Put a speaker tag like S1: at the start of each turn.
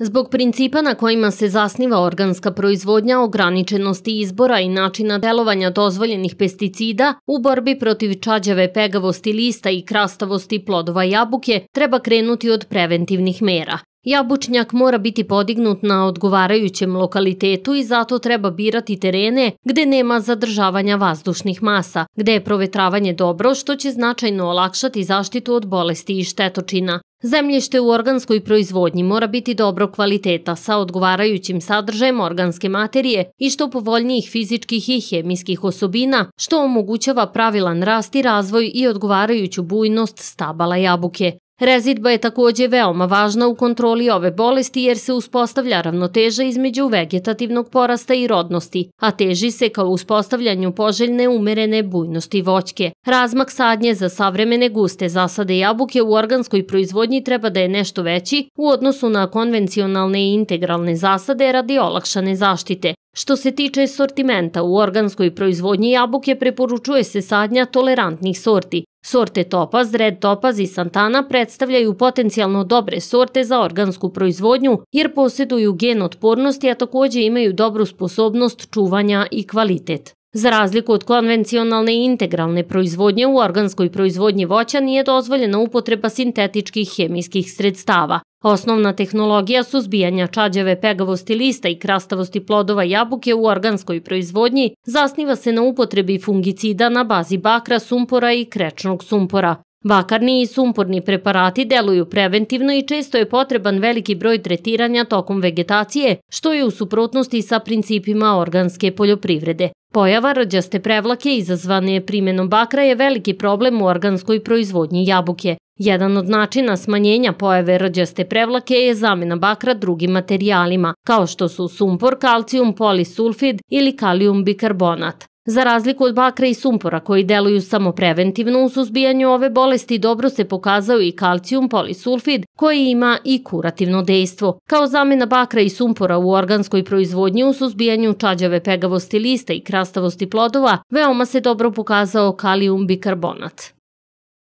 S1: Zbog principa na kojima se zasniva organska proizvodnja, ograničenosti izbora i načina delovanja dozvoljenih pesticida, u borbi protiv čađave pegavosti lista i krastavosti plodova jabuke treba krenuti od preventivnih mera. Jabučnjak mora biti podignut na odgovarajućem lokalitetu i zato treba birati terene gde nema zadržavanja vazdušnih masa, gde je provetravanje dobro što će značajno olakšati zaštitu od bolesti i štetočina. Zemljište u organskoj proizvodnji mora biti dobro kvaliteta sa odgovarajućim sadržajem organske materije i što povoljnijih fizičkih i hemijskih osobina, što omogućava pravilan rast i razvoj i odgovarajuću bujnost stabala jabuke. Rezidba je takođe veoma važna u kontroli ove bolesti jer se uspostavlja ravnoteža između vegetativnog porasta i rodnosti, a teži se kao uspostavljanju poželjne umerene bujnosti voćke. Razmak sadnje za savremene guste zasade jabuke u organskoj proizvodnji treba da je nešto veći u odnosu na konvencionalne i integralne zasade radi olakšane zaštite. Što se tiče sortimenta, u organskoj proizvodnji jabuke preporučuje se sadnja tolerantnih sorti, Sorte Topaz, Red Topaz i Santana predstavljaju potencijalno dobre sorte za organsku proizvodnju jer posjeduju gen otpornosti, a takođe imaju dobru sposobnost čuvanja i kvalitet. Za razliku od konvencionalne i integralne proizvodnje, u organskoj proizvodnji voća nije dozvoljena upotreba sintetičkih hemijskih sredstava. Osnovna tehnologija suzbijanja čađeve pegavosti lista i krastavosti plodova jabuke u organskoj proizvodnji zasniva se na upotrebi fungicida na bazi bakra, sumpora i krečnog sumpora. Bakarni i sumporni preparati deluju preventivno i često je potreban veliki broj tretiranja tokom vegetacije, što je u suprotnosti sa principima organske poljoprivrede. Pojava rđaste prevlake izazvane primjenom bakra je veliki problem u organskoj proizvodnji jabuke. Jedan od načina smanjenja pojave rđaste prevlake je zamjena bakra drugim materijalima, kao što su sumpor, kalcijum, polisulfid ili kalijum bikarbonat. Za razliku od bakra i sumpora koji deluju samo preventivno u suzbijanju ove bolesti, dobro se pokazao i kalcijum polisulfid koji ima i kurativno dejstvo. Kao zamena bakra i sumpora u organskoj proizvodnji u suzbijanju čađave pegavosti lista i krastavosti plodova, veoma se dobro pokazao kalium bikarbonat.